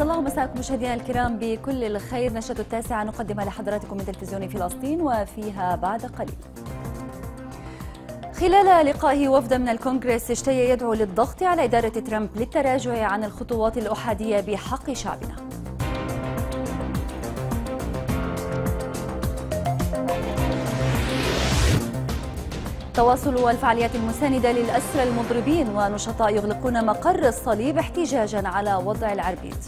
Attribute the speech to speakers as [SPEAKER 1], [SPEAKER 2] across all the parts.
[SPEAKER 1] أسعد الله مساءكم مشاهدينا الكرام بكل الخير نشرة التاسعة نقدمها لحضراتكم من تلفزيون فلسطين وفيها بعد قليل خلال لقائه وفد من الكونغرس اشتهي يدعو للضغط على إدارة ترامب للتراجع عن الخطوات الأحادية بحق شعبنا تواصل والفعاليات المساندة للأسرى المضربين ونشطاء يغلقون مقر الصليب احتجاجا على وضع العربيد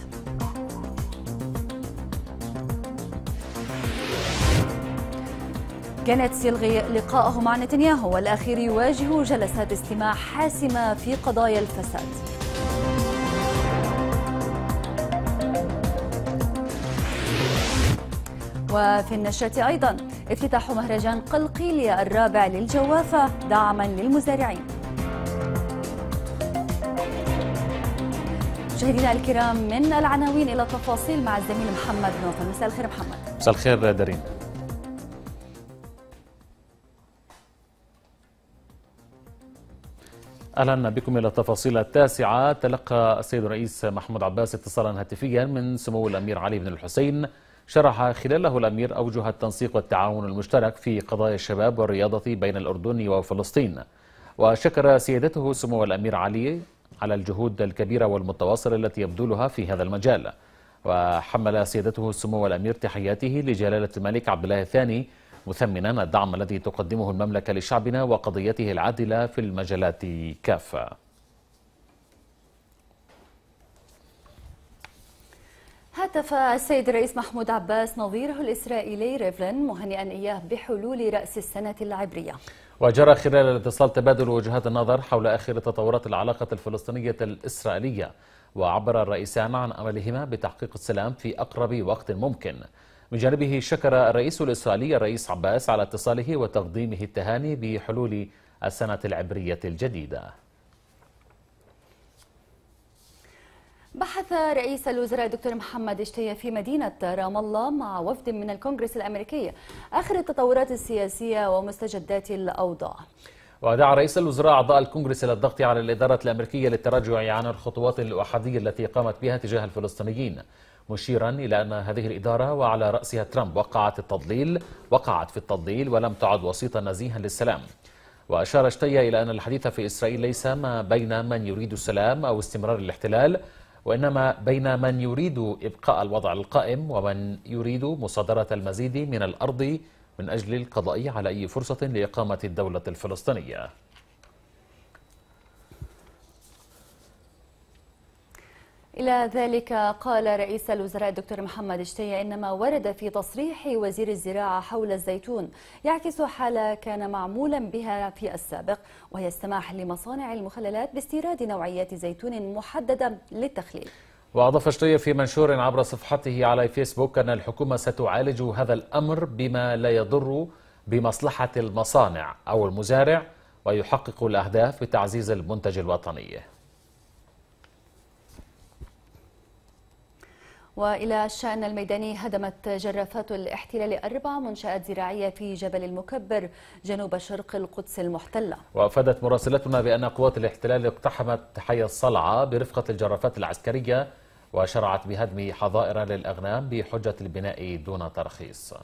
[SPEAKER 1] كانت يلغي لقائه مع نتنياهو والأخير يواجه جلسات استماع حاسمة في قضايا الفساد وفي النشرة أيضا افتتاح مهرجان قلقيليا الرابع للجوافة دعما للمزارعين مشاهدينا الكرام من العناوين إلى التفاصيل مع الزميل محمد نوفل مساء الخير محمد
[SPEAKER 2] مساء الخير دارين اهلا بكم الى التفاصيل التاسعه تلقى السيد الرئيس محمود عباس اتصالا هاتفيا من سمو الامير علي بن الحسين شرح خلاله الامير اوجه التنسيق والتعاون المشترك في قضايا الشباب والرياضه بين الاردن وفلسطين وشكر سيادته سمو الامير علي على الجهود الكبيره والمتواصله التي يبذلها في هذا المجال وحمل سيادته سمو الامير تحياته لجلاله الملك عبد الله الثاني مثمنا الدعم الذي تقدمه المملكة لشعبنا وقضيته العادلة في المجالات كافة
[SPEAKER 1] هتف السيد الرئيس محمود عباس نظيره الإسرائيلي ريفلين مهنئا إياه بحلول رأس السنة العبرية
[SPEAKER 2] وجرى خلال الاتصال تبادل وجهات النظر حول آخر تطورات العلاقة الفلسطينية الإسرائيلية وعبر الرئيسان عن أملهما بتحقيق السلام في أقرب وقت ممكن من جانبه شكر الرئيس الإسرائيلي الرئيس عباس على اتصاله وتقديمه التهاني بحلول السنة العبرية الجديدة
[SPEAKER 1] بحث رئيس الوزراء دكتور محمد اشتيا في مدينة رام الله مع وفد من الكونغرس الأمريكي آخر التطورات السياسية ومستجدات الأوضاع
[SPEAKER 2] ودعا رئيس الوزراء أعضاء الكونغرس إلى الضغط على الإدارة الأمريكية للتراجع عن الخطوات الأحادية التي قامت بها تجاه الفلسطينيين مشيرا إلى أن هذه الإدارة وعلى رأسها ترامب وقعت التضليل وقعت في التضليل ولم تعد وسيطا نزيها للسلام وأشار شتية إلى أن الحديث في إسرائيل ليس ما بين من يريد السلام أو استمرار الاحتلال وإنما بين من يريد إبقاء الوضع القائم ومن يريد مصادرة المزيد من الأرض من أجل القضاء على أي فرصة لإقامة الدولة الفلسطينية
[SPEAKER 1] إلى ذلك قال رئيس الوزراء الدكتور محمد اشتيا إن ما ورد في تصريح وزير الزراعة حول الزيتون يعكس حالة كان معمولا بها في السابق وهي السماح لمصانع المخللات باستيراد نوعيات زيتون محددة للتخليل
[SPEAKER 2] وأضاف اشتيا في منشور عبر صفحته على فيسبوك أن الحكومة ستعالج هذا الأمر بما لا يضر بمصلحة المصانع أو المزارع ويحقق الأهداف بتعزيز المنتج الوطني
[SPEAKER 1] وإلى الشأن الميداني هدمت جرافات الاحتلال أربع منشآت زراعية في جبل المكبر جنوب شرق القدس المحتلة
[SPEAKER 2] وأفادت مراسلتنا بأن قوات الاحتلال اقتحمت حي الصلعة برفقة الجرافات العسكرية وشرعت بهدم حظائر للأغنام بحجة البناء دون ترخيص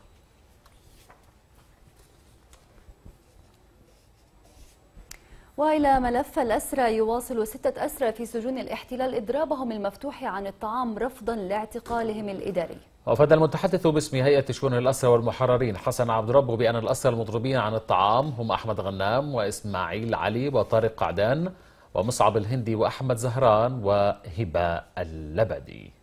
[SPEAKER 1] وإلى ملف الأسرى يواصل ستة أسرى في سجون الاحتلال إضرابهم المفتوح عن الطعام رفضا لاعتقالهم الإداري
[SPEAKER 2] وفد المتحدث باسم هيئة شؤون الأسرى والمحررين حسن عبد ربه بأن الأسرى المضروبين عن الطعام هم أحمد غنام وإسماعيل علي وطارق قعدان ومصعب الهندي وأحمد زهران وهبة اللبدي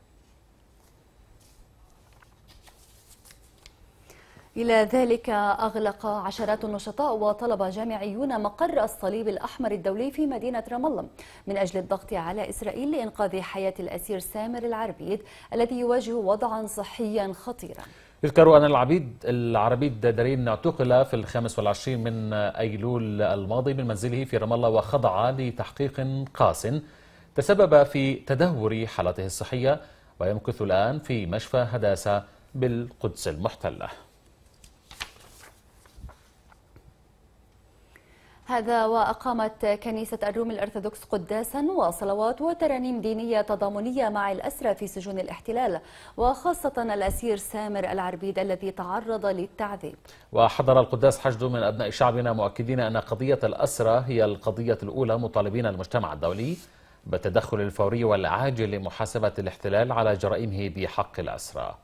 [SPEAKER 1] إلى ذلك أغلق عشرات النشطاء وطلب جامعيون مقر الصليب الأحمر الدولي في مدينة رام الله من أجل الضغط على إسرائيل لإنقاذ حياة الأسير سامر العربيد الذي يواجه وضعا صحيا خطيرا
[SPEAKER 2] يذكر أن العبيد العربيد دارين اعتقل في الخامس والعشرين من أيلول الماضي من منزله في رام الله وخضع لتحقيق قاس تسبب في تدهور حالته الصحية ويمكث الآن في مشفى هداسة بالقدس المحتله
[SPEAKER 3] هذا
[SPEAKER 1] وأقامت كنيسة الروم الأرثوذكس قداسا وصلوات وترانيم دينية تضامنية مع الأسرى في سجون الاحتلال وخاصة الأسير سامر العربيد الذي تعرض للتعذيب
[SPEAKER 2] وحضر القداس حشد من أبناء شعبنا مؤكدين أن قضية الأسرى هي القضية الأولى مطالبين المجتمع الدولي بالتدخل الفوري والعاجل لمحاسبة الاحتلال على جرائمه بحق الأسرى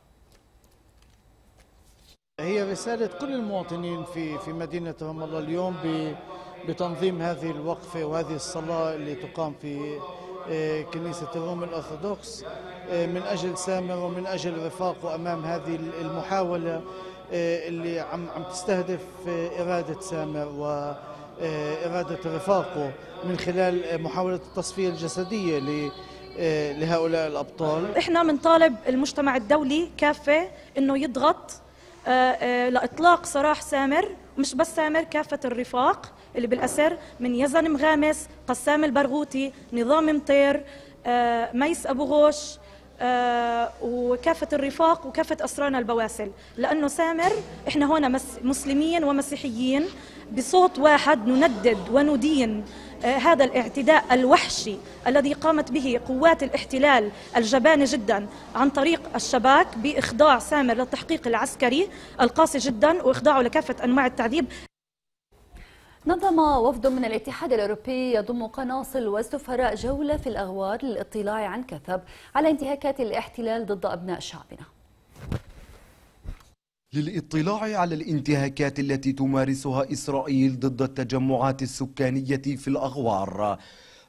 [SPEAKER 4] هي رسالة كل المواطنين في في مدينة رام الله اليوم ب بتنظيم هذه الوقفة وهذه الصلاة اللي تقام في آه، كنيسة الروم الأرثوذكس آه، من أجل سامر ومن أجل رفاقه أمام هذه المحاولة آه، اللي عم عم تستهدف إرادة سامر و إرادة رفاقه من خلال محاولة التصفية الجسدية لهؤلاء
[SPEAKER 5] الأبطال
[SPEAKER 6] إحنا بنطالب المجتمع الدولي كافة أنه يضغط لإطلاق سراح سامر مش بس سامر كافة الرفاق اللي بالأسر من يزن مغامس قسام البرغوثي نظام مطير آه، ميس أبو غوش آه، وكافة الرفاق وكافة أسرانا البواسل لأنه سامر إحنا هنا مسلمين ومسيحيين بصوت واحد نندد وندين آه، هذا الاعتداء الوحشي الذي قامت به قوات الاحتلال الجبانة جدا عن طريق الشباك بإخضاع سامر للتحقيق العسكري القاسي جدا وإخضاعه لكافة أنواع التعذيب نظم وفد من
[SPEAKER 1] الاتحاد الأوروبي يضم قناصل وسفراء جولة في الأغوار للاطلاع عن كثب على انتهاكات الاحتلال ضد أبناء شعبنا
[SPEAKER 7] للاطلاع على الانتهاكات التي تمارسها إسرائيل ضد التجمعات السكانية في الأغوار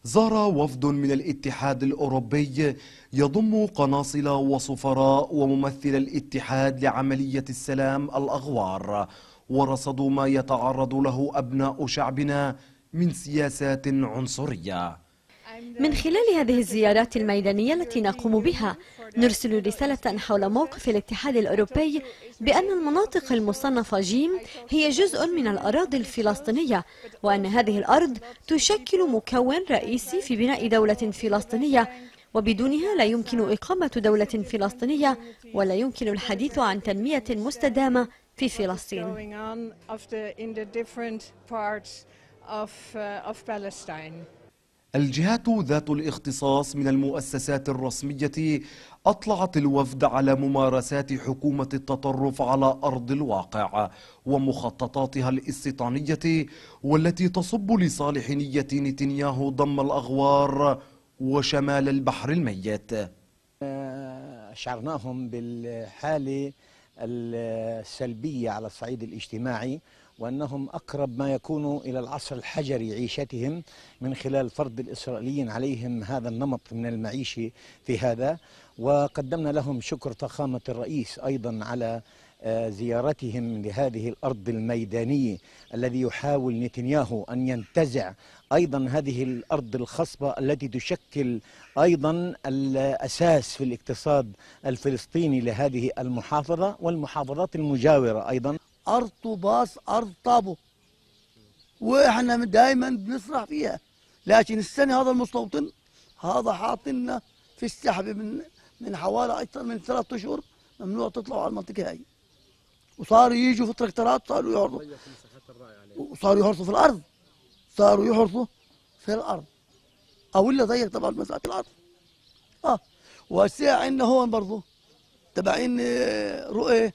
[SPEAKER 7] زار وفد من الاتحاد الأوروبي يضم قناصل وسفراء وممثل الاتحاد لعملية السلام الأغوار ورصدوا ما يتعرض له أبناء شعبنا من سياسات عنصرية
[SPEAKER 3] من خلال هذه الزيارات الميدانية التي نقوم بها نرسل رسالة حول موقف الاتحاد الأوروبي بأن المناطق المصنفة جيم هي جزء من الأراضي الفلسطينية وأن هذه الأرض تشكل مكون رئيسي في بناء دولة فلسطينية وبدونها لا يمكن إقامة دولة فلسطينية ولا يمكن الحديث عن تنمية مستدامة في فلسطين.
[SPEAKER 7] الجهات ذات الاختصاص من المؤسسات الرسمية أطلعت الوفد على ممارسات حكومة التطرف على أرض الواقع ومخططاتها الاستيطانية والتي تصب لصالح نية نتنياهو ضم الأغوار وشمال البحر الميت
[SPEAKER 8] شعرناهم بالحالة السلبية على الصعيد الاجتماعي وأنهم أقرب ما يكونوا إلى العصر الحجري عيشتهم من خلال فرض الإسرائيليين عليهم هذا النمط من المعيشة في هذا وقدمنا لهم شكر فخامة الرئيس أيضا على آه، زيارتهم لهذه الأرض الميدانية الذي يحاول نتنياهو أن ينتزع أيضا هذه الأرض الخصبة التي تشكل أيضا الأساس في الاقتصاد الفلسطيني لهذه المحافظة والمحافظات المجاورة
[SPEAKER 7] أيضا أرطباس أرطبه وإحنا دايما بنسرح فيها لكن السنة هذا المستوطن هذا حاطنا في السحب من من حوالي أكثر من ثلاثة أشهر ممنوع تطلعوا على المنطقة هاي وصاروا يجوا في التراكترات صاروا يحرصوا طيب، وصاروا يحرصوا في الأرض صاروا يحرصوا في الأرض أو إلا ضيق طبعا مساحة الأرض آه وساعة عندنا هون برضه تبعين آه، رؤية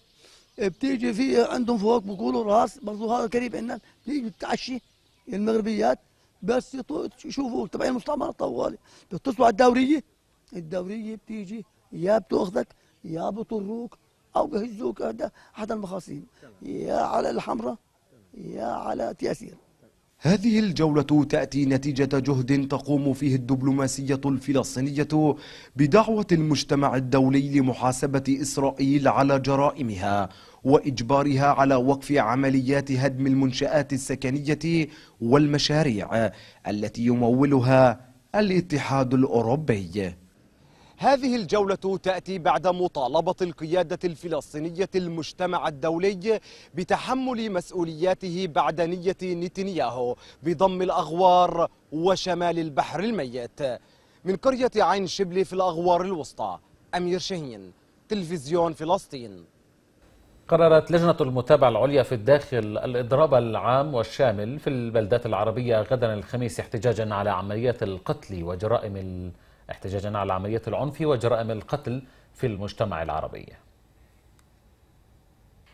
[SPEAKER 7] بتيجي في عندهم فوق بيقولوا راس برضه هذا قريب عندنا بتيجي بتعشي المغربيات بس يشوفوا تبعين المستعمره طوالي بيتصلوا على الدوريه الدوريه بتيجي يا بتاخذك يا بطروك او بهزوك احد المخاصيم يا على الحمراء يا على تياسير هذه الجولة تأتي نتيجة جهد تقوم فيه الدبلوماسية الفلسطينية بدعوة المجتمع الدولي لمحاسبة إسرائيل على جرائمها وإجبارها على وقف عمليات هدم المنشآت السكنية والمشاريع التي يمولها الاتحاد الأوروبي هذه الجولة تأتي بعد مطالبة القيادة الفلسطينية المجتمع الدولي بتحمل مسؤولياته بعد نية نتنياهو بضم الأغوار وشمال البحر الميت من قرية عين شبلي في الأغوار الوسطى أمير شاهين تلفزيون فلسطين
[SPEAKER 2] قررت لجنة المتابعة العليا في الداخل الإضراب العام والشامل في البلدات العربية غدا الخميس احتجاجا على عمليات القتل وجرائم القتل احتجاجا على عملية العنف وجرائم القتل في المجتمع العربي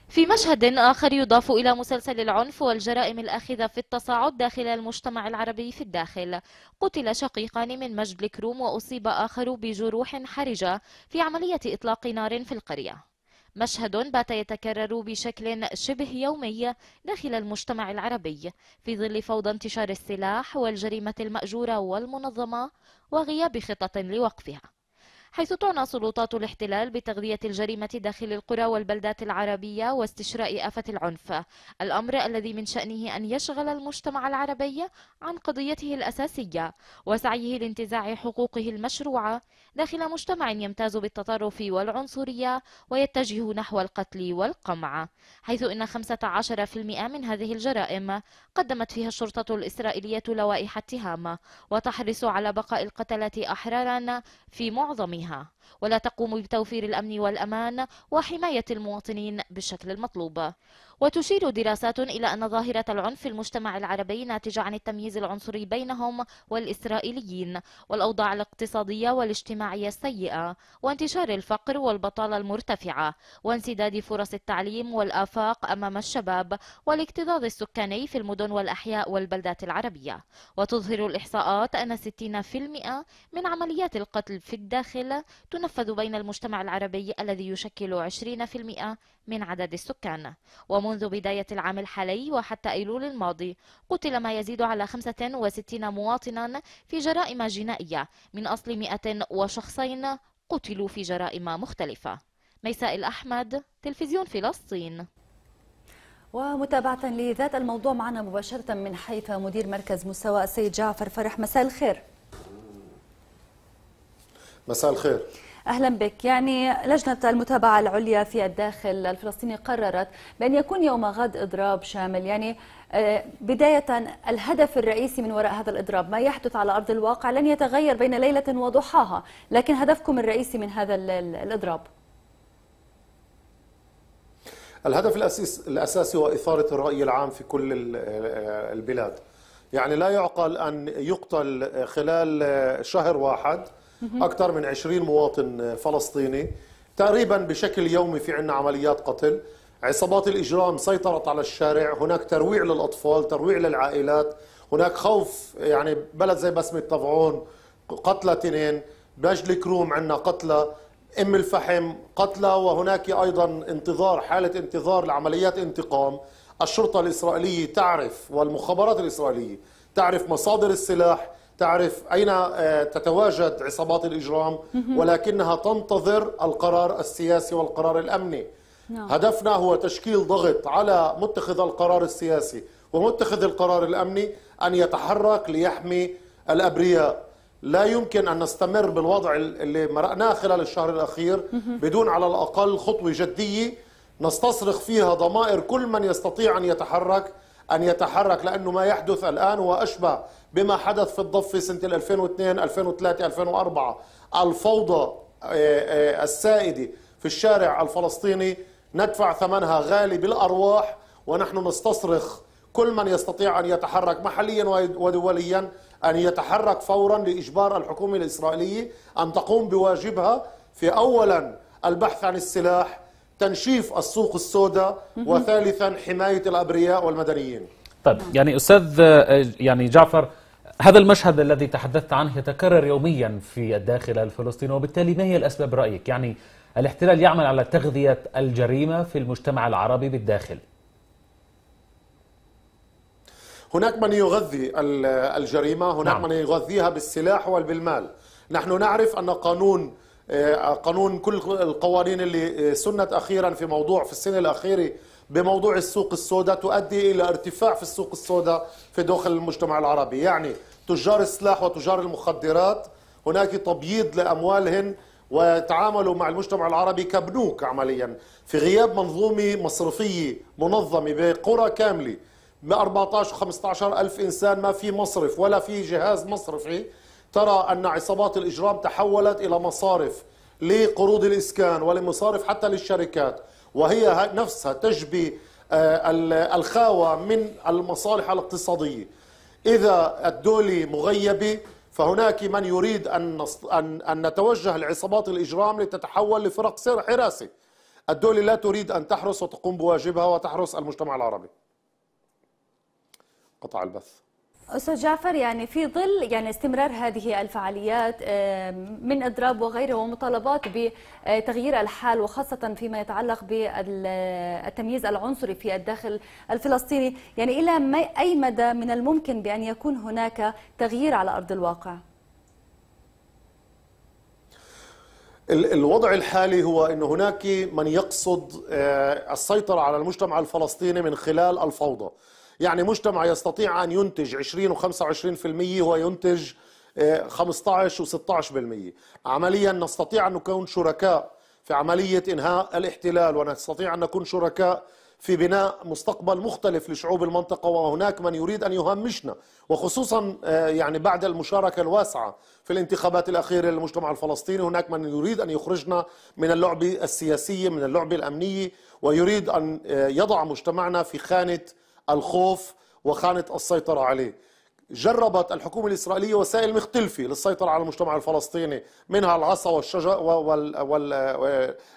[SPEAKER 9] في مشهد آخر يضاف إلى مسلسل العنف والجرائم الأخذة في التصاعد داخل المجتمع العربي في الداخل قتل شقيقان من مجد الكروم وأصيب آخر بجروح حرجة في عملية إطلاق نار في القرية مشهد بات يتكرر بشكل شبه يومي داخل المجتمع العربي في ظل فوضى انتشار السلاح والجريمة المأجورة والمنظمة وغياب خطط لوقفها حيث تعنى سلطات الاحتلال بتغذية الجريمة داخل القرى والبلدات العربية واستشراء آفة العنف الأمر الذي من شأنه أن يشغل المجتمع العربي عن قضيته الأساسية وسعيه لانتزاع حقوقه المشروعة داخل مجتمع يمتاز بالتطرف والعنصرية ويتجه نحو القتل والقمع حيث إن 15% من هذه الجرائم قدمت فيها الشرطة الإسرائيلية لوائح اتهام وتحرص على بقاء القتلة أحرارا في معظمها huh? ولا تقوم بتوفير الأمن والأمان وحماية المواطنين بالشكل المطلوب وتشير دراسات إلى أن ظاهرة العنف في المجتمع العربي ناتجة عن التمييز العنصري بينهم والإسرائيليين والأوضاع الاقتصادية والاجتماعية السيئة وانتشار الفقر والبطالة المرتفعة وانسداد فرص التعليم والآفاق أمام الشباب والاكتظاظ السكاني في المدن والأحياء والبلدات العربية وتظهر الإحصاءات أن 60% من عمليات القتل في الداخل تنفذ بين المجتمع العربي الذي يشكل 20% من عدد السكان ومنذ بداية العام الحالي وحتى أيلول الماضي قتل ما يزيد على 65 مواطنا في جرائم جنائية من أصل 100 وشخصين قتلوا في جرائم مختلفة ميساء الأحمد تلفزيون فلسطين
[SPEAKER 1] ومتابعة لذات الموضوع معنا مباشرة من حيفا مدير مركز مستوى السيد جعفر فرح مساء الخير مساء الخير اهلا بك يعني لجنه المتابعه العليا في الداخل الفلسطيني قررت بان يكون يوم غد اضراب شامل يعني آه، بدايه الهدف الرئيسي من وراء هذا الاضراب ما يحدث على ارض الواقع لن يتغير بين ليله وضحاها لكن هدفكم الرئيسي من هذا الاضراب
[SPEAKER 10] الهدف الاساسي هو اثاره الراي العام في كل آه، البلاد يعني لا يعقل ان يقتل خلال شهر واحد أكثر من 20 مواطن فلسطيني تقريبا بشكل يومي في عنا عمليات قتل عصابات الإجرام سيطرت على الشارع هناك ترويع للأطفال ترويع للعائلات هناك خوف يعني بلد زي بسمة طبعون قتلى تنين بجل كروم عندنا قتلى ام الفحم قتلى وهناك ايضا انتظار حاله انتظار لعمليات انتقام الشرطه الاسرائيليه تعرف والمخابرات الاسرائيليه تعرف مصادر السلاح تعرف أين آه، تتواجد عصابات الإجرام ولكنها تنتظر القرار السياسي والقرار الأمني نعم. هدفنا هو تشكيل ضغط على متخذ القرار السياسي ومتخذ القرار الأمني أن يتحرك ليحمي الأبرياء لا يمكن أن نستمر بالوضع اللي مرأناه خلال الشهر الأخير بدون على الأقل خطوة جدية نستصرخ فيها ضمائر كل من يستطيع أن يتحرك أن يتحرك لأنه ما يحدث الآن هو أشبه بما حدث في الضفة سنة 2002 2003 2004 الفوضى آه، آه، السائدة في الشارع الفلسطيني ندفع ثمنها غالي بالأرواح ونحن نستصرخ كل من يستطيع أن يتحرك محليا ودوليا أن يتحرك فورا لإجبار الحكومة الإسرائيلية أن تقوم بواجبها في أولا البحث عن السلاح تنشيف السوق السوداء وثالثا حماية الأبرياء والمدنيين
[SPEAKER 2] طيب يعني أستاذ آه، يعني جعفر هذا المشهد الذي تحدثت عنه يتكرر يوميا في الداخل الفلسطيني وبالتالي ما هي الأسباب رأيك يعني الاحتلال يعمل على تغذية الجريمة في المجتمع العربي بالداخل
[SPEAKER 10] هناك من يغذي الجريمة هناك نعم. من يغذيها بالسلاح والبالمال نحن نعرف أن قانون آه، قانون كل القوانين اللي آه، سنت اخيرا في موضوع في السنه الاخيره بموضوع السوق السوداء تؤدي الى ارتفاع في السوق السوداء في داخل المجتمع العربي، يعني تجار السلاح وتجار المخدرات هناك تبييض لاموالهم وتعاملوا مع المجتمع العربي كبنوك عمليا في غياب منظومه مصرفيه منظمه بقرى كامله 14 و15 الف انسان ما في مصرف ولا في جهاز مصرفي ترى أن عصابات الإجرام تحولت إلى مصارف لقروض الإسكان ولمصارف حتى للشركات وهي نفسها تجبي آه، الخاوة من المصالح الاقتصادية إذا الدولة مغيبة فهناك من يريد أن, أن, أن نتوجه لعصابات الإجرام لتتحول لفرق سر حراسة الدولة لا تريد أن تحرس وتقوم بواجبها وتحرس المجتمع العربي قطع البث
[SPEAKER 1] استاذ جعفر يعني في ظل يعني استمرار هذه الفعاليات آه، من اضراب وغيره ومطالبات بتغيير الحال وخاصه فيما يتعلق بالتمييز العنصري في الداخل الفلسطيني، يعني الى اي مدى من الممكن بان يكون هناك تغيير على ارض الواقع؟
[SPEAKER 10] الوضع الحالي هو أن هناك من يقصد آه، السيطرة على المجتمع الفلسطيني من خلال الفوضى يعني مجتمع يستطيع أن ينتج 20 و 25% هو ينتج 15 و 16% عمليا نستطيع أن نكون شركاء في عملية إنهاء الاحتلال ونستطيع أن نكون شركاء في بناء مستقبل مختلف لشعوب المنطقة وهناك من يريد أن يهمشنا وخصوصا آه، يعني بعد المشاركة الواسعة في الانتخابات الأخيرة للمجتمع الفلسطيني هناك من يريد أن يخرجنا من اللعبة السياسية من اللعبة الأمنية ويريد أن آه، يضع مجتمعنا في خانة الخوف وخانه السيطره عليه. جربت الحكومة الإسرائيلية وسائل مختلفة للسيطرة على المجتمع الفلسطيني منها العصا والشجر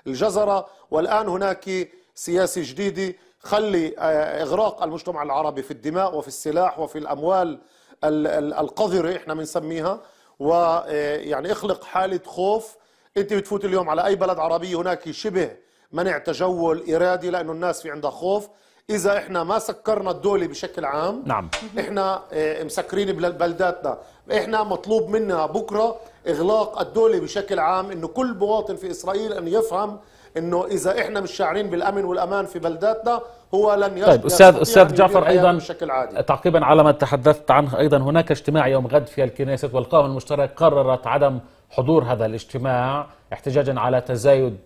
[SPEAKER 10] والجزرة والآن هناك سياسة جديدة خلي آه، إغراق المجتمع العربي في الدماء وفي السلاح وفي الأموال القذرة إحنا بنسميها ويعني آه، اخلق حالة خوف أنت بتفوت اليوم على أي بلد عربي هناك شبه منع تجول إرادي لأنه الناس في عندها خوف اذا احنا ما سكرنا الدوله بشكل عام نعم احنا آه، مسكرين بلداتنا احنا مطلوب منا بكره اغلاق الدوله بشكل عام انه كل مواطن في اسرائيل ان يفهم انه اذا احنا مش شاعرين بالامن والامان في بلداتنا هو لن يرجع طيب استاذ استاذ جعفر ايضا بشكل عادي.
[SPEAKER 2] تعقيبا على ما تحدثت عنه ايضا هناك اجتماع يوم غد في الكنيسة والقائمه المشتركه قررت عدم حضور هذا الاجتماع احتجاجا على تزايد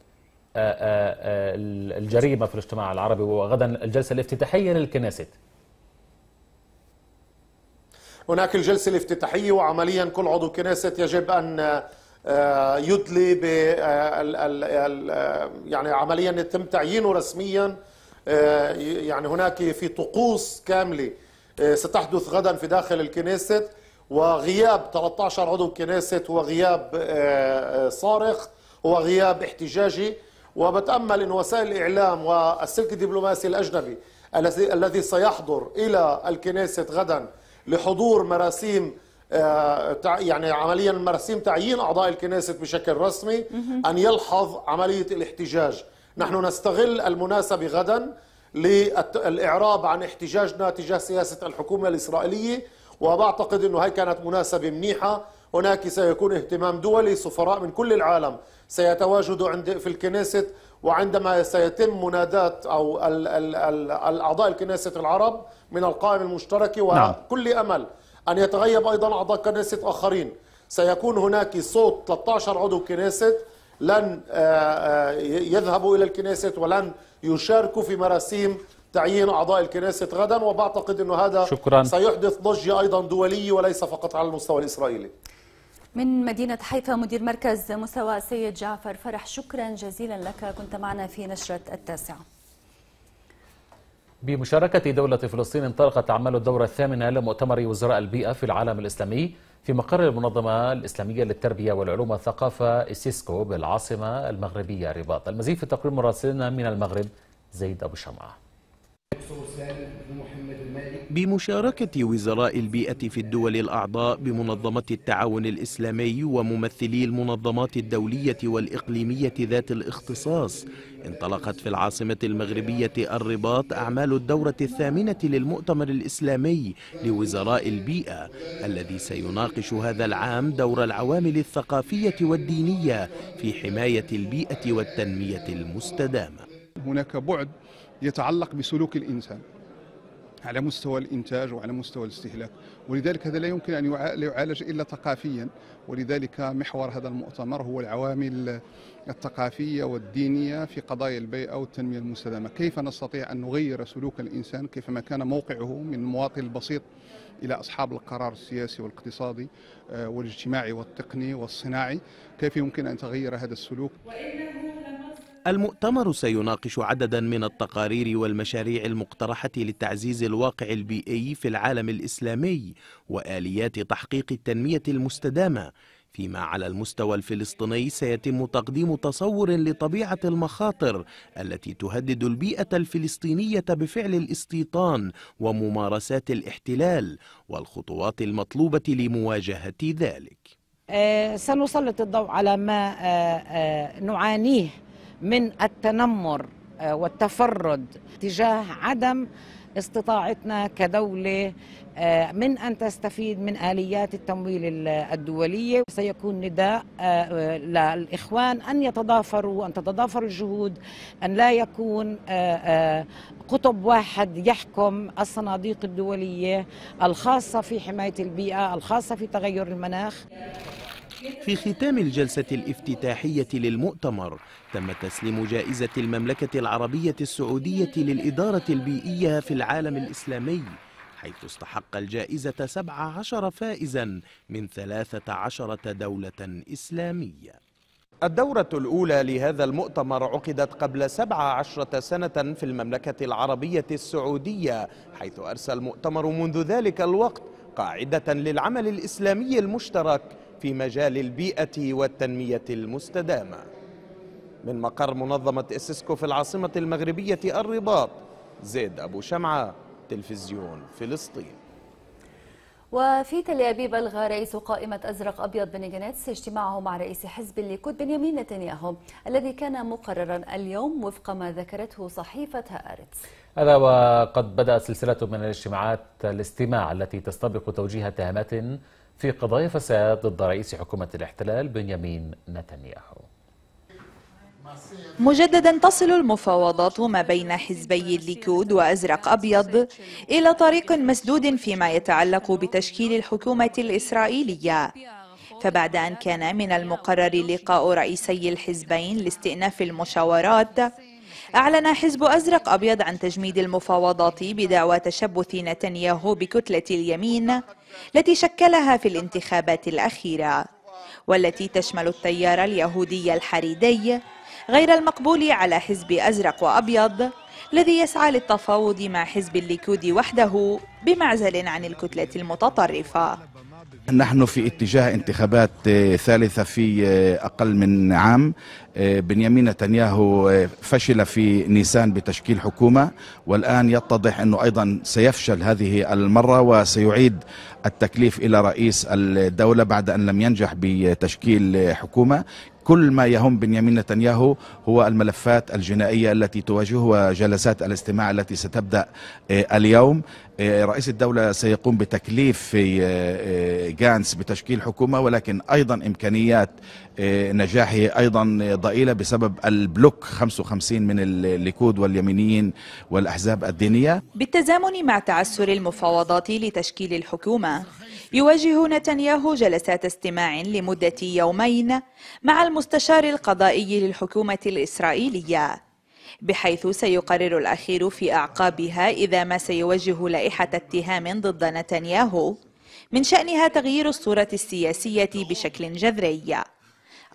[SPEAKER 2] آه، آه، آه، الجريمة في الاجتماع العربي وغدا الجلسة الافتتاحية للكنيست
[SPEAKER 10] هناك الجلسة الافتتاحية وعمليا كل عضو كنيست يجب أن يدلي ب يعني عمليا يتم تعيينه رسميا يعني هناك في طقوس كامله ستحدث غدا في داخل الكنيست وغياب 13 عضو كنيست هو غياب صارخ هو غياب احتجاجي وبتأمل أن وسائل الإعلام والسلك الدبلوماسي الأجنبي الذي سيحضر إلى الكنيسة غدا لحضور مراسيم آه، يعني عمليا مراسيم تعيين أعضاء الكنيسة بشكل رسمي أن يلحظ عملية الاحتجاج نحن نستغل المناسبة غدا للإعراب عن احتجاجنا تجاه سياسة الحكومة الإسرائيلية وبعتقد أنه هي كانت مناسبة منيحة هناك سيكون اهتمام دولي سفراء من كل العالم سيتواجد عند في الكنيسة وعندما سيتم منادات أو ال ال ال الأعضاء الكنيسة العرب من القائم المشترك نعم. وكل أمل أن يتغيب أيضا أعضاء كنيسة آخرين سيكون هناك صوت 13 عضو كنيسة لن آه، آه، يذهبوا إلى الكنيسة ولن يشاركوا في مراسيم تعيين أعضاء الكنيسة غدا وبعتقد أنه هذا شكرا. سيحدث ضجة أيضا دولية وليس فقط على المستوى الإسرائيلي
[SPEAKER 1] من مدينة حيفا مدير مركز مساواة سيد جعفر فرح شكرا جزيلا لك كنت معنا في نشرة التاسعة
[SPEAKER 2] بمشاركة دولة فلسطين انطلقت أعمال الدورة الثامنة لمؤتمر وزراء البيئة في العالم الإسلامي في مقر المنظمة الإسلامية للتربية والعلوم والثقافة إسيسكو بالعاصمة المغربية رباط المزيد في تقرير مراسلنا من المغرب زيد أبو شمعة بمشاركة وزراء البيئة في الدول
[SPEAKER 8] الأعضاء بمنظمة التعاون الإسلامي وممثلي المنظمات الدولية والإقليمية ذات الاختصاص انطلقت في العاصمة المغربية الرباط أعمال الدورة الثامنة للمؤتمر الإسلامي لوزراء البيئة الذي سيناقش هذا العام دور العوامل الثقافية والدينية في حماية البيئة والتنمية المستدامة
[SPEAKER 1] هناك بعد يتعلق بسلوك الإنسان على مستوى الانتاج وعلى مستوى الاستهلاك ولذلك هذا لا يمكن ان يعالج الا ثقافيا ولذلك محور هذا المؤتمر هو العوامل الثقافيه والدينيه في قضايا البيئه والتنميه المستدامه كيف نستطيع ان نغير سلوك الانسان كيفما كان موقعه من المواطن البسيط الى اصحاب القرار السياسي والاقتصادي آه، والاجتماعي والتقني والصناعي كيف يمكن ان تغير هذا السلوك وإنه
[SPEAKER 8] المؤتمر سيناقش عددا من التقارير والمشاريع المقترحة للتعزيز الواقع البيئي في العالم الإسلامي وآليات تحقيق التنمية المستدامة فيما على المستوى الفلسطيني سيتم تقديم تصور لطبيعة المخاطر التي تهدد البيئة الفلسطينية بفعل الاستيطان وممارسات الاحتلال والخطوات المطلوبة لمواجهة ذلك
[SPEAKER 6] آه، سنسلط الضوء على ما آه، آه، نعانيه من التنمر آه، والتفرد تجاه عدم استطاعتنا كدولة آه، من أن تستفيد من آليات التمويل الدولية سيكون نداء آه، للإخوان أن يتضافروا أن تتضافر الجهود أن لا يكون قطب واحد يحكم الصناديق الدولية الخاصة في حماية البيئة الخاصة في تغير المناخ
[SPEAKER 8] في ختام الجلسة الافتتاحية للمؤتمر تم تسليم جائزة المملكة العربية السعودية للإدارة البيئية في العالم الإسلامي حيث استحق الجائزة 17 فائزا من 13 دولة إسلامية الدورة الأولى لهذا المؤتمر عقدت قبل 17 سنة في المملكة العربية السعودية حيث أرسى المؤتمر منذ ذلك الوقت قاعدة للعمل الإسلامي المشترك في مجال البيئة والتنمية المستدامة من مقر منظمة إسسكو في العاصمة المغربية الرباط زيد أبو شمعة تلفزيون فلسطين
[SPEAKER 1] وفي تل أبيب ألغى رئيس قائمة أزرق أبيض بني جنتس اجتماعه مع رئيس حزب الليكود بنيامين نتنياهو الذي كان مقررا اليوم وفق ما ذكرته صحيفة هآرتس
[SPEAKER 2] هذا وقد بدأت سلسلة من الاجتماعات الاستماع التي تستبق توجيه اتهامات في قضايا فساد ضد رئيس حكومة الاحتلال بنيامين نتنياهو
[SPEAKER 11] مجددا تصل المفاوضات ما بين حزبي الليكود وأزرق أبيض إلى طريق مسدود فيما يتعلق بتشكيل الحكومة الإسرائيلية فبعد أن كان من المقرر لقاء رئيسي الحزبين لاستئناف المشاورات أعلن حزب أزرق أبيض عن تجميد المفاوضات بدعوى تشبث نتنياهو بكتلة اليمين التي شكلها في الانتخابات الأخيرة والتي تشمل التيار اليهودي الحريدي غير المقبول على حزب أزرق وأبيض الذي يسعى للتفاوض مع حزب الليكود وحده بمعزل عن الكتلة المتطرفة
[SPEAKER 4] نحن في اتجاه انتخابات آه، ثالثة في آه، أقل من عام آه، بنيامين نتنياهو فشل في نيسان بتشكيل حكومة والآن يتضح أنه أيضا سيفشل هذه المرة وسيعيد التكليف إلى رئيس الدولة بعد أن لم ينجح بتشكيل حكومة كل ما يهم بنيامين نتنياهو هو الملفات الجنائية التي تواجهها جلسات الاستماع التي ستبدأ اليوم إيه، رئيس الدولة سيقوم بتكليف في آه، آه، جانس بتشكيل حكومة ولكن أيضا إمكانيات آه، نجاحه أيضا ضئيلة بسبب البلوك 55 من الليكود واليمينيين والأحزاب الدينية
[SPEAKER 11] بالتزامن مع تعسر المفاوضات لتشكيل الحكومة يواجه نتنياهو جلسات استماع لمدة يومين مع المستشار القضائي للحكومة الإسرائيلية بحيث سيقرر الأخير في أعقابها إذا ما سيوجه لائحة اتهام ضد نتنياهو من شأنها تغيير الصورة السياسية بشكل جذري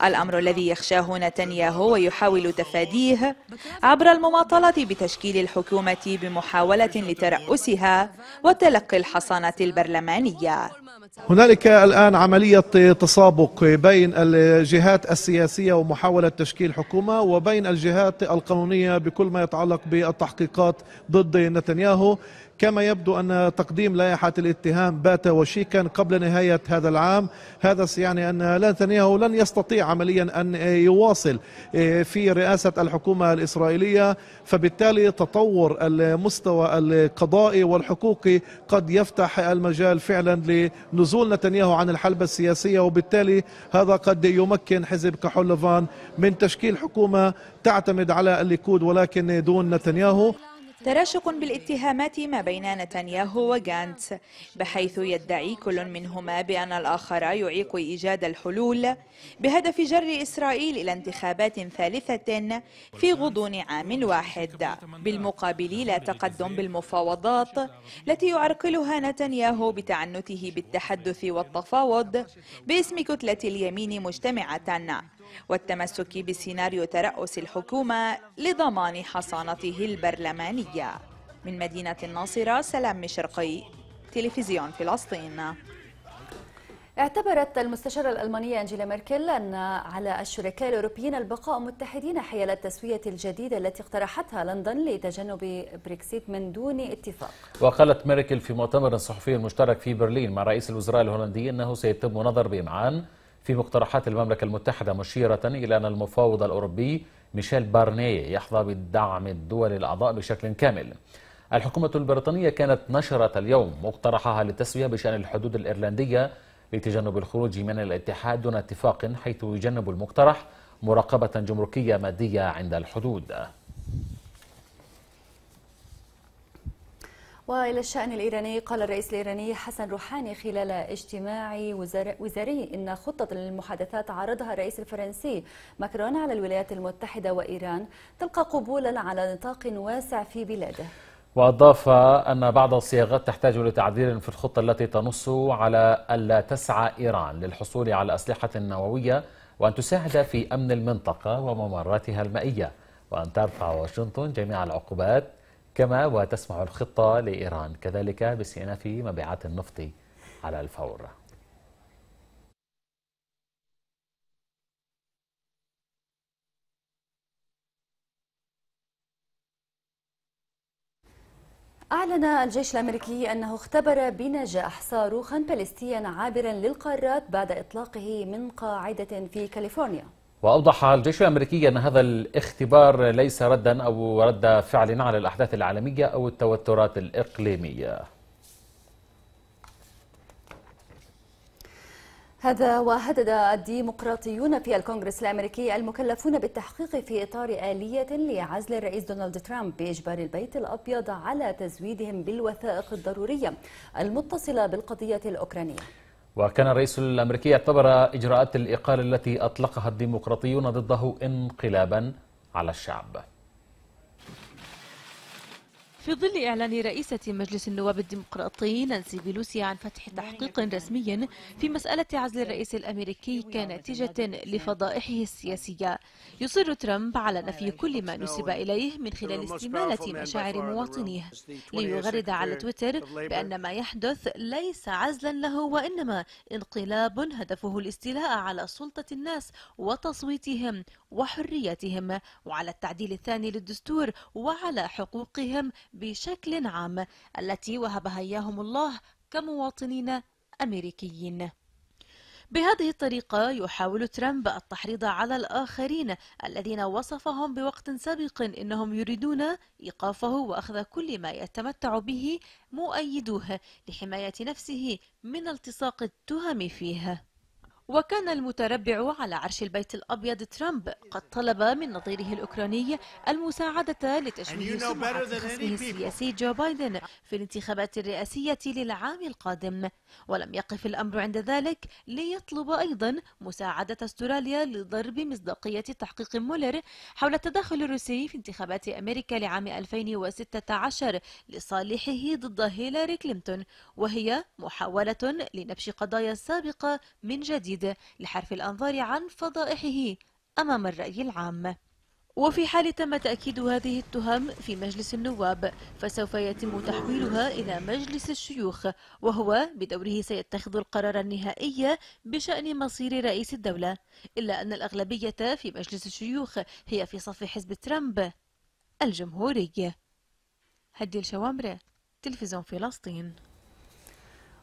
[SPEAKER 11] الأمر الذي يخشاه نتنياهو ويحاول تفاديه عبر المماطلة بتشكيل الحكومة بمحاولة لترأسها وتلقي الحصانة البرلمانية
[SPEAKER 4] هنالك الآن عملية تسابق بين الجهات السياسية ومحاولة تشكيل حكومة وبين الجهات القانونية بكل ما يتعلق بالتحقيقات ضد نتنياهو كما يبدو أن تقديم لائحة الاتهام بات وشيكا قبل نهاية هذا العام هذا يعني أن نتنياهو لن يستطيع عمليا أن يواصل إيه، في رئاسة الحكومة الإسرائيلية فبالتالي تطور المستوى القضائي والحقوقي قد يفتح المجال فعلا لنزول نتنياهو عن الحلبة السياسية وبالتالي هذا قد يمكن حزب كحول من تشكيل حكومة تعتمد على الليكود ولكن دون نتنياهو
[SPEAKER 3] تراشق
[SPEAKER 11] بالاتهامات ما بين نتنياهو وغانتس بحيث يدعي كل منهما بأن الآخر يعيق إيجاد الحلول بهدف جر إسرائيل إلى انتخابات ثالثة في غضون عام واحد بالمقابل لا تقدم بالمفاوضات التي يعرقلها نتنياهو بتعنته بالتحدث والتفاوض باسم كتلة اليمين مجتمعة والتمسك بسيناريو ترأس الحكومة لضمان حصانته البرلمانية من مدينة الناصرة سلام مشرقي تلفزيون فلسطين
[SPEAKER 1] اعتبرت المستشارة الألمانية أنجيلا ميركل أن على الشركاء الأوروبيين البقاء متحدين حيال التسوية الجديدة التي اقترحتها لندن لتجنب بريكسيت من دون اتفاق
[SPEAKER 2] وقالت ميركل في مؤتمر صحفي مشترك في برلين مع رئيس الوزراء الهولندي أنه سيتم نظر بإمعان في مقترحات المملكة المتحدة مشيرة إلى أن المفاوض الأوروبي ميشيل بارنيه يحظى بدعم الدول الأعضاء بشكل كامل الحكومة البريطانية كانت نشرت اليوم مقترحها للتسوية بشأن الحدود الإيرلندية لتجنب الخروج من الاتحاد دون اتفاق حيث يجنب المقترح مراقبة جمركية مادية عند الحدود
[SPEAKER 1] وإلى الشأن الإيراني قال الرئيس الإيراني حسن روحاني خلال اجتماع وزاري إن خطة للمحادثات عرضها الرئيس الفرنسي ماكرون على الولايات المتحدة وإيران تلقى قبولا على نطاق واسع في بلاده
[SPEAKER 2] وأضاف أن بعض الصياغات تحتاج لتعديل في الخطة التي تنص على ألا تسعى إيران للحصول على أسلحة نووية وأن تساعد في أمن المنطقة وممراتها المائية وأن ترفع واشنطن جميع العقوبات كما وتسمح الخطة لإيران كذلك باستئناف مبيعات النفط على الفور
[SPEAKER 1] أعلن الجيش الأمريكي أنه اختبر بنجاح صاروخا باليستيا عابرا للقارات بعد إطلاقه من قاعدة في كاليفورنيا
[SPEAKER 2] وأوضح الجيش الأمريكي أن هذا الاختبار ليس ردا أو رد فعل على الأحداث العالمية أو التوترات الإقليمية
[SPEAKER 1] هذا وهدد الديمقراطيون في الكونغرس الامريكي المكلفون بالتحقيق في اطار اليه لعزل الرئيس دونالد ترامب باجبار البيت الابيض على تزويدهم بالوثائق الضروريه المتصله بالقضيه الاوكرانيه.
[SPEAKER 2] وكان الرئيس الأمريكي اعتبر إجراءات الإقالة التي أطلقها الديمقراطيون ضده انقلابا على الشعب
[SPEAKER 6] في ظل إعلان رئيسة مجلس النواب الديمقراطي نانسي بيلوسي عن فتح تحقيق رسمي في مسألة عزل الرئيس الأمريكي كنتيجة لفضائحه السياسية يصر ترامب على نفي كل ما نسب إليه من خلال استمالة مشاعر مواطنيه
[SPEAKER 5] ليغرد على تويتر بأن
[SPEAKER 6] ما يحدث ليس عزلا له وإنما انقلاب هدفه الاستيلاء على سلطة الناس وتصويتهم وحريتهم وعلى التعديل الثاني للدستور وعلى حقوقهم بشكل عام التي وهبها إياهم الله كمواطنين أمريكيين بهذه الطريقة يحاول ترامب التحريض على الآخرين الذين وصفهم بوقت سابق إنهم يريدون إيقافه وأخذ كل ما يتمتع به مؤيدوه لحماية نفسه من التصاق التهم فيه وكان المتربع على عرش البيت الأبيض ترامب قد طلب من نظيره الأوكراني المساعدة لتشويه سمعة خصمه السياسي جو بايدن في الانتخابات الرئاسية للعام القادم ولم يقف الأمر عند ذلك ليطلب أيضا مساعدة استراليا لضرب مصداقية تحقيق مولر حول التدخل الروسي في انتخابات أمريكا لعام 2016 لصالحه ضد هيلاري كلينتون وهي محاولة لنبش قضايا سابقة من جديد الجديد لحرف الأنظار عن فضائحه أمام الرأي العام وفي حال تم تأكيد هذه التهم في مجلس النواب فسوف يتم تحويلها إلى مجلس الشيوخ وهو بدوره سيتخذ القرار النهائي بشأن مصير رئيس الدولة إلا أن الأغلبية في مجلس الشيوخ هي في صف حزب ترامب الجمهوري هدي الشوامرة تلفزيون فلسطين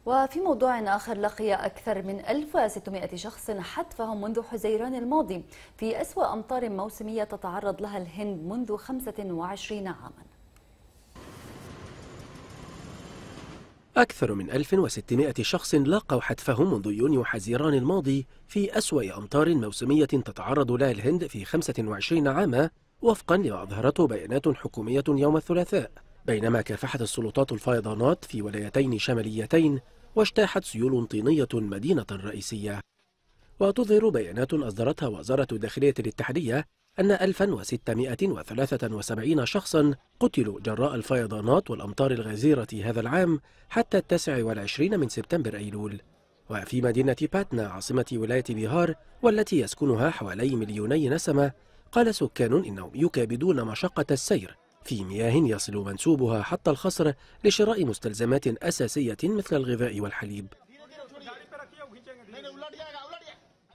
[SPEAKER 6] وفي موضوع آخر لقي
[SPEAKER 1] أكثر من 1600 شخص حتفهم منذ حزيران الماضي في أسوأ أمطار موسمية تتعرض لها الهند منذ 25 عاماً
[SPEAKER 12] أكثر من 1600 شخص لاقوا حتفهم منذ يونيو حزيران الماضي في أسوأ أمطار موسمية تتعرض لها الهند في 25 عاما وفقا لما أظهرته بيانات حكومية يوم الثلاثاء بينما كافحت السلطات الفيضانات في ولايتين شماليتين واجتاحت سيول طينية مدينة رئيسية وتظهر بيانات أصدرتها وزارة الداخلية الاتحادية أن 1673 شخصا قتلوا جراء الفيضانات والأمطار الغزيرة هذا العام حتى 29 من سبتمبر أيلول وفي مدينة باتنا عاصمة ولاية بيهار والتي يسكنها حوالي مليوني نسمة قال سكان إنهم يكابدون مشقة السير في مياه يصل منسوبها حتى الخصر لشراء مستلزمات أساسية مثل الغذاء والحليب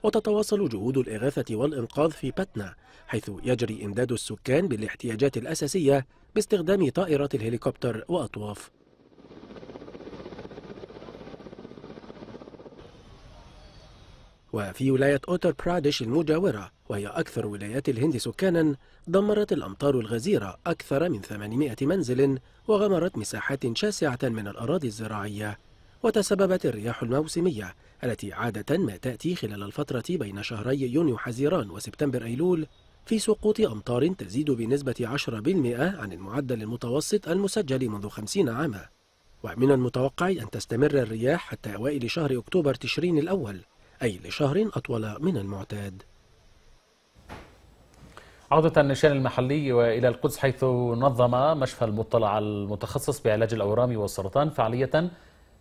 [SPEAKER 12] وتتواصل جهود الإغاثة والإنقاذ في باتنا حيث يجري إمداد السكان بالاحتياجات الأساسية باستخدام طائرات الهليكوبتر وأطواف وفي ولاية أوتر برادش المجاورة وهي أكثر ولايات الهند سكانا دمرت الأمطار الغزيرة أكثر من 800 منزل وغمرت مساحات شاسعة من الأراضي الزراعية وتسببت الرياح الموسمية التي عادة ما تأتي خلال الفترة بين شهري يونيو حزيران وسبتمبر أيلول في سقوط أمطار تزيد بنسبة 10% عن المعدل المتوسط المسجل منذ 50 عاما ومن المتوقع أن تستمر الرياح حتى أوائل شهر أكتوبر تشرين الأول أي لشهر أطول من المعتاد
[SPEAKER 2] عودة النشان المحلي وإلى القدس حيث نظم مشفى المطلع المتخصص بعلاج الأورام والسرطان فعالية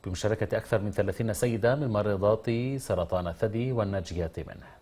[SPEAKER 2] بمشاركة أكثر من 30 سيدة من مريضات سرطان الثدي والناجيات منه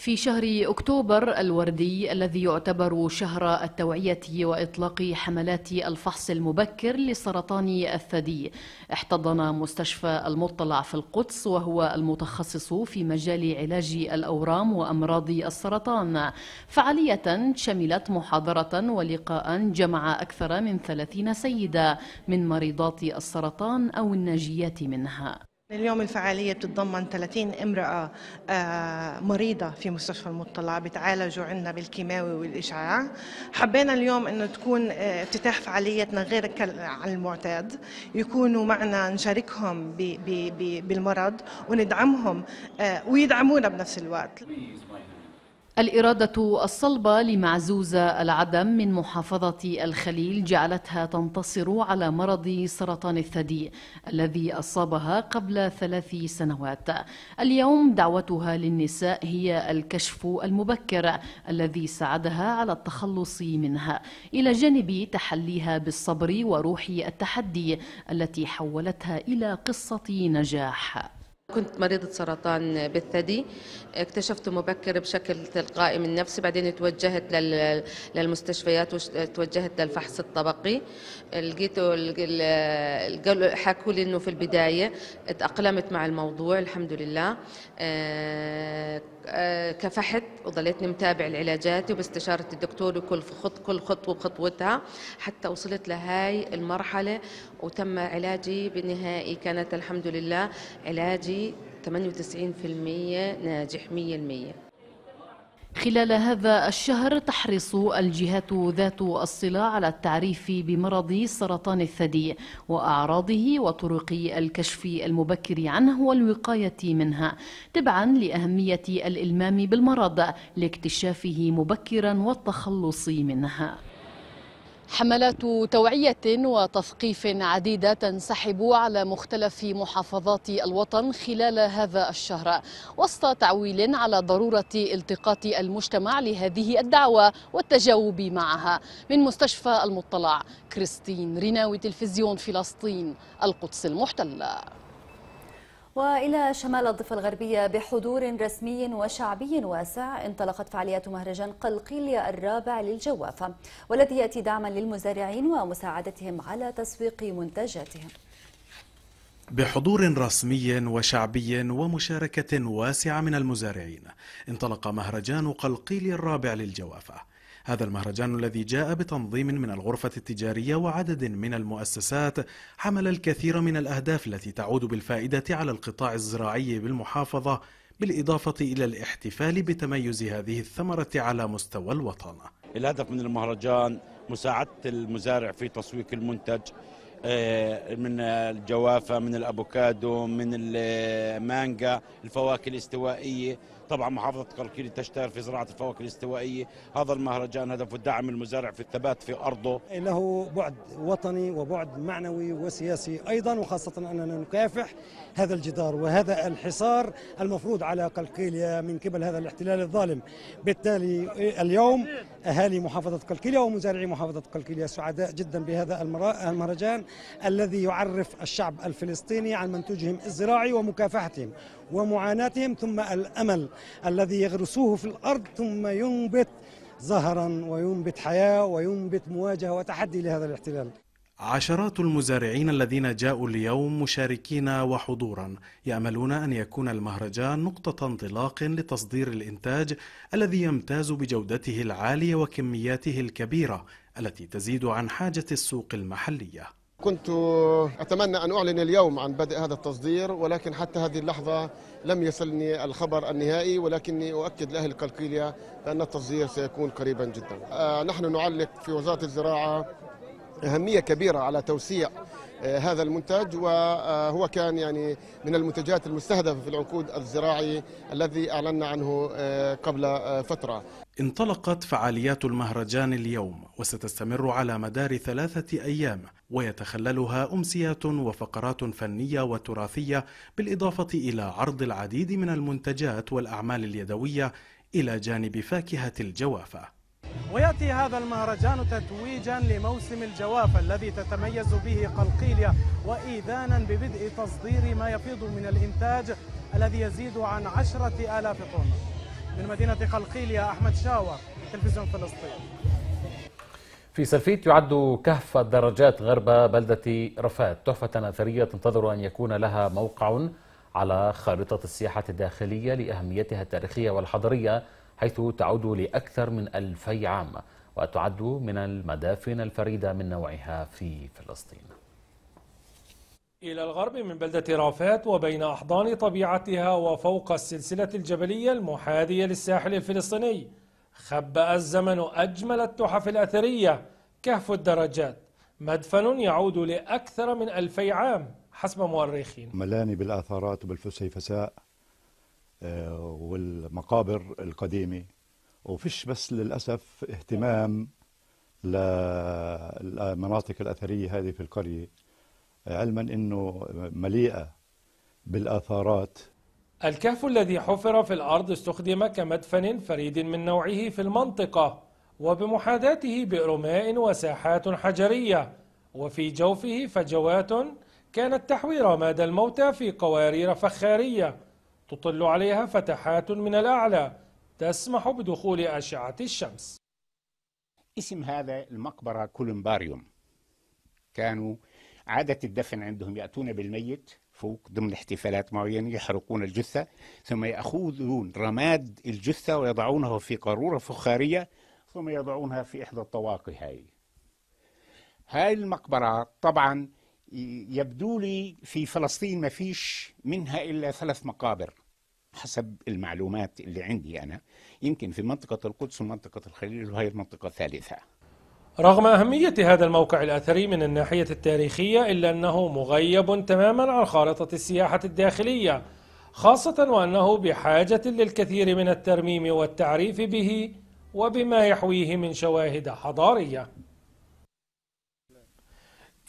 [SPEAKER 13] في شهر أكتوبر الوردي الذي يعتبر شهر التوعية وإطلاق حملات الفحص المبكر لسرطان الثدي احتضن مستشفى المطلع في القدس وهو المتخصص في مجال علاج الأورام وأمراض السرطان فعالية شملت محاضرة ولقاء جمع أكثر من 30 سيدة من مريضات السرطان أو الناجيات منها
[SPEAKER 5] اليوم الفعالية بتتضمن 30 امرأة آه، مريضة في مستشفى المطلع بتعالجوا عندنا بالكيماوي والإشعاع حبينا اليوم أنه تكون آه، افتتاح فعاليتنا غير عن المعتاد يكونوا معنا نشاركهم بالمرض وندعمهم آه، ويدعمونا بنفس الوقت
[SPEAKER 13] الإرادة الصلبة لمعزوزة العدم من محافظة الخليل جعلتها تنتصر على مرض سرطان الثدي الذي أصابها قبل ثلاث سنوات اليوم دعوتها للنساء هي الكشف المبكر الذي ساعدها على التخلص منها إلى جانب تحليها بالصبر وروح التحدي التي حولتها إلى قصة نجاح
[SPEAKER 6] كنت مريضة سرطان بالثدي اكتشفته مبكر بشكل تلقائي من نفسي بعدين توجهت للمستشفيات وتوجهت للفحص الطبقي لقيته حكوا لي انه في البداية تأقلمت مع الموضوع الحمد لله آه، كفحت وظليتني متابع العلاجات وباستشارة الدكتور وكل خط كل خطوة بخطوتها حتى وصلت لهاي المرحلة وتم علاجي بالنهائي كانت الحمد لله علاجي 98% ناجح 100%
[SPEAKER 13] خلال هذا الشهر تحرص الجهات ذات الصلة على التعريف بمرض سرطان الثدي وأعراضه وطرق الكشف المبكر عنه والوقاية منها تبعا لأهمية الإلمام بالمرض لاكتشافه مبكرا والتخلص منها حملات توعية وتثقيف عديدة تنسحب على مختلف محافظات الوطن خلال هذا الشهر وسط تعويل على ضرورة التقاط المجتمع لهذه الدعوة والتجاوب معها من مستشفى المطلع كريستين ريناوي تلفزيون فلسطين القدس
[SPEAKER 1] المحتله وإلى شمال الضفة الغربية بحضور رسمي وشعبي واسع انطلقت فعاليات مهرجان قلقيلية الرابع للجوافة والذي يأتي دعما للمزارعين ومساعدتهم على تسويق منتجاتهم
[SPEAKER 4] بحضور رسمي وشعبي ومشاركة واسعة من المزارعين انطلق مهرجان قلقيليا الرابع للجوافة هذا المهرجان الذي جاء بتنظيم من الغرفة التجارية وعدد من المؤسسات حمل الكثير من الأهداف التي تعود بالفائدة على القطاع الزراعي بالمحافظة بالإضافة إلى الاحتفال بتميز هذه الثمرة على مستوى الوطن
[SPEAKER 14] الهدف من المهرجان مساعدة المزارع في تسويق المنتج آه، من الجوافة من الأفوكادو من المانجا الفواكه الاستوائية طبعا محافظة قلقيل تشتهر في زراعة الفواكه الاستوائية هذا المهرجان هدفه دعم المزارع في الثبات في أرضه
[SPEAKER 7] له بعد وطني وبعد معنوي وسياسي أيضا وخاصة أننا نكافح هذا الجدار وهذا الحصار المفروض على قلقيلية من قبل هذا الاحتلال الظالم بالتالي اليوم أهالي محافظة قلقيلية ومزارعي محافظة قلقيلية سعداء جدا بهذا المهرجان الذي يعرف الشعب الفلسطيني عن منتوجهم الزراعي ومكافحتهم ومعاناتهم ثم الأمل الذي يغرسوه في الأرض ثم ينبت زهرا وينبت حياة وينبت مواجهة وتحدي لهذا الاحتلال
[SPEAKER 4] عشرات المزارعين الذين جاءوا اليوم مشاركين وحضورا يأملون أن يكون المهرجان نقطة انطلاق لتصدير الإنتاج الذي يمتاز بجودته العالية وكمياته الكبيرة التي تزيد عن حاجة السوق المحلية
[SPEAKER 10] كنت أتمنى أن أعلن اليوم عن بدء هذا التصدير ولكن حتى هذه اللحظة لم يصلني الخبر النهائي ولكني أؤكد لأهل قلقيلية بأن التصدير سيكون قريبا جدا آه، نحن نعلق في وزارة الزراعة أهمية كبيرة على توسيع آه، هذا المنتج وهو آه، كان يعني من المنتجات المستهدفة في العقود الزراعي الذي أعلنا عنه آه، قبل فترة
[SPEAKER 4] انطلقت فعاليات المهرجان اليوم وستستمر على مدار ثلاثة أيام ويتخللها أمسيات وفقرات فنية وتراثية بالإضافة إلى عرض العديد من المنتجات والأعمال اليدوية إلى جانب فاكهة الجوافة ويأتي هذا المهرجان تتويجا لموسم الجواف الذي تتميز به قلقيلية وإيذانا ببدء تصدير ما يفيض من الإنتاج الذي يزيد عن عشرة آلاف طن من مدينة قلقيلية أحمد شاور تلفزيون فلسطين
[SPEAKER 2] في سلفيت يعد كهف الدرجات غرب بلدة رفات تحفة أثرية تنتظر أن يكون لها موقع على خارطة السياحة الداخلية لأهميتها التاريخية والحضرية حيث تعود لأكثر من ألفي عام وتعد من المدافن الفريدة من نوعها في فلسطين
[SPEAKER 15] إلى الغرب من بلدة رافات وبين أحضان طبيعتها وفوق السلسلة الجبلية المحاذية للساحل الفلسطيني خبأ الزمن أجمل التحف الأثرية كهف الدرجات مدفن يعود لأكثر من ألفي عام حسب مؤرخين
[SPEAKER 14] ملاني بالآثارات وبالفسيفساء آه، والمقابر القديمة وفيش بس للأسف اهتمام للمناطق الأثرية هذه في القرية علما أنه مليئة بالآثارات
[SPEAKER 15] الكهف الذي حفر في الأرض استخدم كمدفن فريد من نوعه في المنطقة وبمحاذاته بئر ماء وساحات حجرية وفي جوفه فجوات كانت تحوي رماد الموتى في قوارير فخارية تطل عليها فتحات من الأعلى تسمح بدخول أشعة الشمس
[SPEAKER 2] اسم هذا المقبرة كولومباريوم كانوا عادة الدفن عندهم يأتون بالميت فوق ضمن احتفالات معينة يحرقون الجثة ثم يأخذون رماد الجثة ويضعونها في قارورة فخارية ثم يضعونها في إحدى الطواقي هاي هاي المقبرة طبعا يبدو لي في فلسطين ما فيش منها إلا ثلاث مقابر حسب المعلومات اللي عندي أنا يمكن في منطقة القدس ومنطقة الخليل وهي المنطقة الثالثة
[SPEAKER 15] رغم أهمية هذا الموقع الأثري من الناحية التاريخية إلا أنه مغيب تماما عن خارطة السياحة الداخلية خاصة وأنه بحاجة للكثير من الترميم والتعريف به وبما يحويه من شواهد حضارية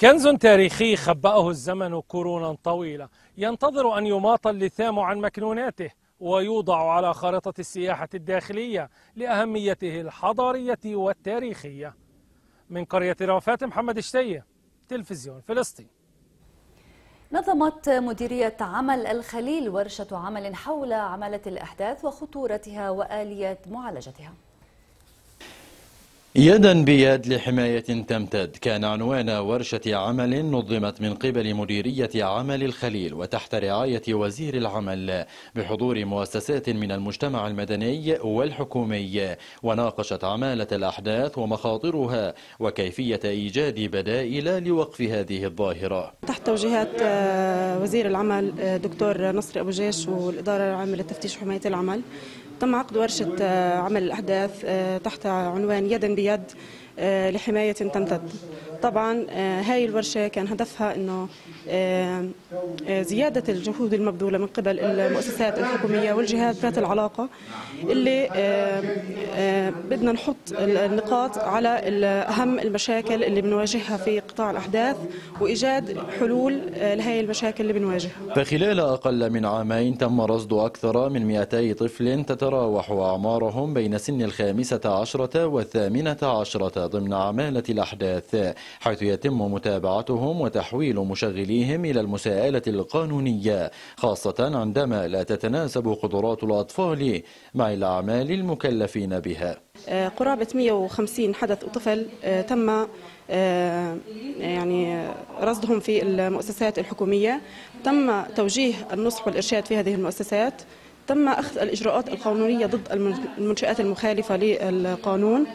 [SPEAKER 15] كنز تاريخي خبأه الزمن قرونا طويلة ينتظر أن يماط اللثام عن مكنوناته ويوضع على خارطة السياحة الداخلية لأهميته الحضارية والتاريخية من قرية رافات محمد الشتية تلفزيون فلسطين
[SPEAKER 1] نظمت مديرية عمل الخليل ورشة عمل حول عملة الأحداث وخطورتها وآلية معالجتها
[SPEAKER 14] يدا بيد لحماية تمتد كان عنوان ورشة عمل نظمت من قبل مديرية عمل الخليل وتحت رعاية وزير العمل بحضور مؤسسات من المجتمع المدني والحكومي وناقشت عمالة الأحداث ومخاطرها وكيفية إيجاد بدائل لوقف هذه الظاهرة
[SPEAKER 5] تحت توجيهات آه، وزير العمل آه، دكتور نصر أبو جيش والإدارة العامة للتفتيش وحماية العمل تم عقد ورشة آه، عمل الأحداث آه، تحت عنوان يدا بيد آه، لحماية تمتد طبعا آه، هاي الورشة كان هدفها أنه آه، آه، زيادة الجهود المبذولة من قبل المؤسسات الحكومية والجهات ذات العلاقة اللي بدنا نحط النقاط على أهم المشاكل اللي بنواجهها في قطاع الأحداث وإيجاد حلول لهي المشاكل اللي بنواجهها
[SPEAKER 14] فخلال أقل من عامين تم رصد أكثر من 200 طفل تتراوح أعمارهم بين سن الخامسة عشرة والثامنة عشرة ضمن عمالة الأحداث حيث يتم متابعتهم وتحويل مشغليهم إلى المساءلة القانونية خاصة عندما لا تتناسب قدرات الأطفال مع الأعمال المكلفين بها
[SPEAKER 5] آه، قرابة 150 حدث طفل آه، تم آه، يعني رصدهم في المؤسسات الحكومية تم توجيه النصح والإرشاد في هذه المؤسسات تم أخذ الإجراءات القانونية ضد المنشآت المخالفة للقانون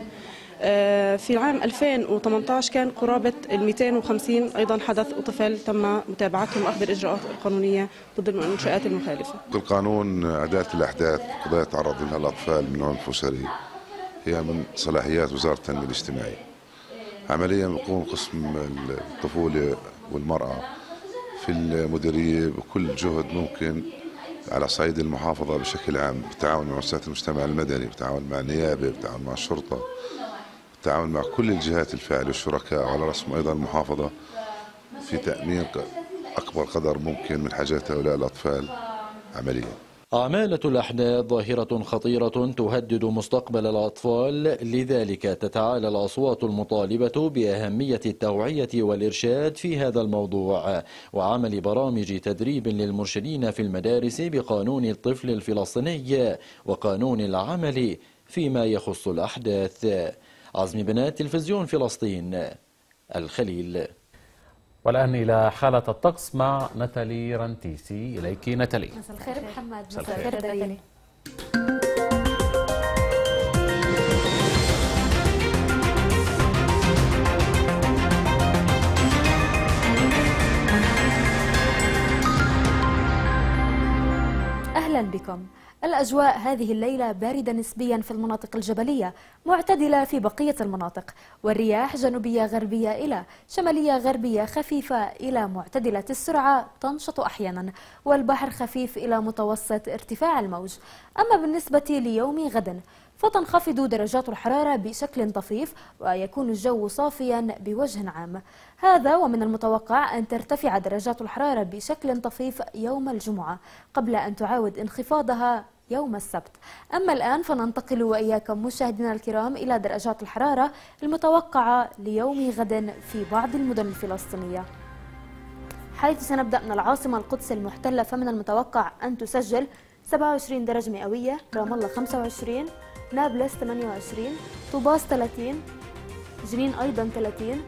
[SPEAKER 5] آه، في العام 2018 كان قرابة ال 250 أيضا حدث وطفل تم متابعتهم وأخذ الإجراءات القانونية ضد المنشآت المخالفة
[SPEAKER 10] القانون إعداد الأحداث قضايا تعرض لها الأطفال من عنف أسري هي من صلاحيات وزارة التنمية الاجتماعية عمليا يقوم قسم الطفولة والمرأة في المديرية بكل جهد ممكن على صعيد المحافظة بشكل عام بالتعاون مع مؤسسات المجتمع المدني بالتعاون مع النيابة بالتعاون مع الشرطة التعاون مع كل الجهات الفاعله والشركاء على رسم ايضا المحافظه في تامين اكبر قدر ممكن من حاجات هؤلاء الاطفال عمليا
[SPEAKER 14] عمالة الأحداث ظاهرة خطيرة تهدد مستقبل الأطفال لذلك تتعالى الأصوات المطالبة بأهمية التوعية والإرشاد في هذا الموضوع وعمل برامج تدريب للمرشدين في المدارس بقانون الطفل الفلسطيني وقانون العمل فيما يخص الأحداث عزمي بنات تلفزيون فلسطين الخليل والآن إلى حالة الطقس مع
[SPEAKER 2] نتالي رنتيسي إليك نتالي مساء
[SPEAKER 3] الخير محمد مساء الخير أهلا بكم الأجواء هذه الليلة باردة نسبيا في المناطق الجبلية معتدلة في بقية المناطق والرياح جنوبية غربية إلى شمالية غربية خفيفة إلى معتدلة السرعة تنشط أحيانا والبحر خفيف إلى متوسط ارتفاع الموج أما بالنسبة ليوم غد فتنخفض درجات الحرارة بشكل طفيف ويكون الجو صافيا بوجه عام هذا ومن المتوقع أن ترتفع درجات الحرارة بشكل طفيف يوم الجمعة قبل أن تعاود انخفاضها يوم السبت أما الآن فننتقل وإياكم مشاهدينا الكرام إلى درجات الحرارة المتوقعة ليوم غد في بعض المدن الفلسطينية حيث سنبدأ من العاصمة القدس المحتلة فمن المتوقع أن تسجل 27 درجة مئوية رام الله 25 نابلس 28 طوباس 30 جنين أيضا 30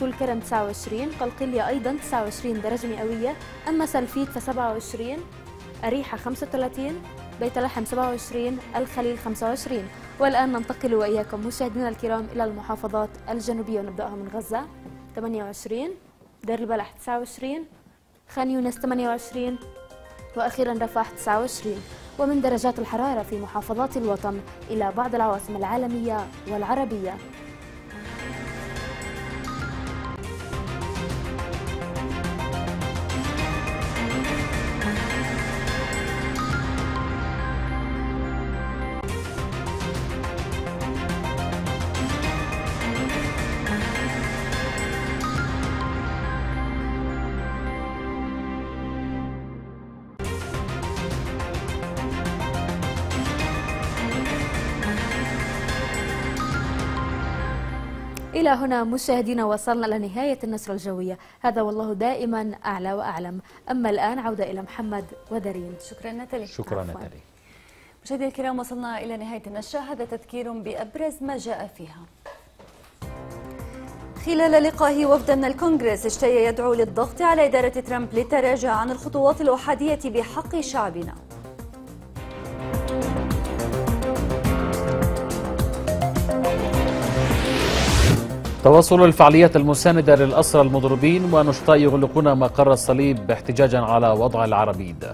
[SPEAKER 3] طول كرم 29 قلقلية أيضا 29 درجة مئوية أما سلفيت ف 27 أريحة 35 بيت لحم 27 الخليل 25 والآن ننتقل وإياكم مشاهدينا الكرام إلى المحافظات الجنوبية ونبدأها من غزة 28 دير البلح 29 خان يونس 28 وأخيرا رفح 29 ومن درجات الحرارة في محافظات الوطن إلى بعض العواصم العالمية والعربية هنا مشاهدينا وصلنا لنهاية النشرة الجوية هذا والله دائما أعلى وأعلم أما الآن عودة إلى محمد ودرين شكرا نتالي
[SPEAKER 1] شكرا نتالي
[SPEAKER 3] مشاهدينا الكرام وصلنا
[SPEAKER 1] إلى نهاية النشرة هذا تذكير بأبرز ما جاء فيها خلال لقائه وفدا من الكونغرس اشتهى يدعو للضغط على إدارة ترامب للتراجع عن الخطوات الأحادية بحق شعبنا
[SPEAKER 2] تواصل الفعاليات المساندة للأسرى المضروبين ونشطاء يغلقون مقر الصليب احتجاجا على وضع العربيد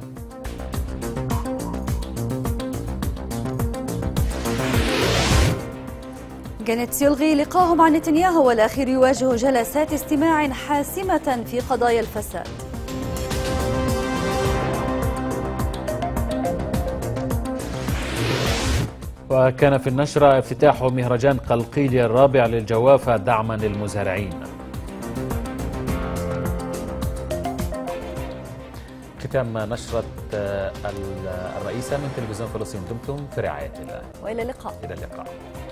[SPEAKER 1] جانيتس يلغي لقاهم عن نتنياهو والأخير يواجه جلسات استماع حاسمة في قضايا الفساد
[SPEAKER 2] وكان في النشرة افتتاح مهرجان قلقيلي الرابع للجوافة دعما للمزارعين ختام نشرة آه، الرئيسة من تلفزيون فلسطين دمتم في رعاية الله وإلى اللقاء إلى
[SPEAKER 1] اللقاء